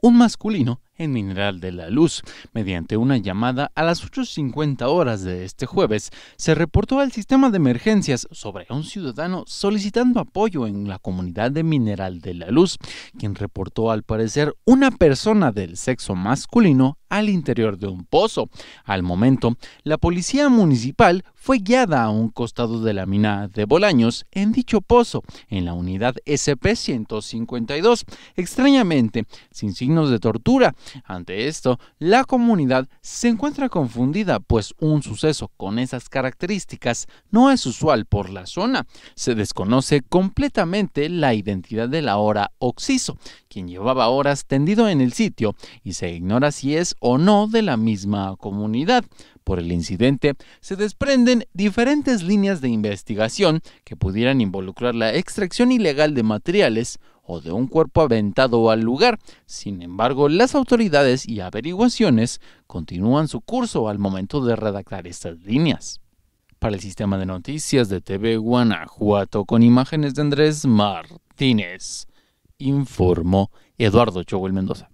un masculino en Mineral de la Luz. Mediante una llamada a las 8.50 horas de este jueves, se reportó al sistema de emergencias sobre un ciudadano solicitando apoyo en la comunidad de Mineral de la Luz, quien reportó al parecer una persona del sexo masculino al interior de un pozo. Al momento, la policía municipal fue guiada a un costado de la mina de Bolaños en dicho pozo, en la unidad SP-152, extrañamente sin signos de tortura. Ante esto, la comunidad se encuentra confundida, pues un suceso con esas características no es usual por la zona. Se desconoce completamente la identidad de la hora oxiso quien llevaba horas tendido en el sitio y se ignora si es o no de la misma comunidad. Por el incidente se desprenden diferentes líneas de investigación que pudieran involucrar la extracción ilegal de materiales o de un cuerpo aventado al lugar. Sin embargo, las autoridades y averiguaciones continúan su curso al momento de redactar estas líneas. Para el sistema de noticias de TV Guanajuato, con imágenes de Andrés Martínez informó Eduardo el Mendoza.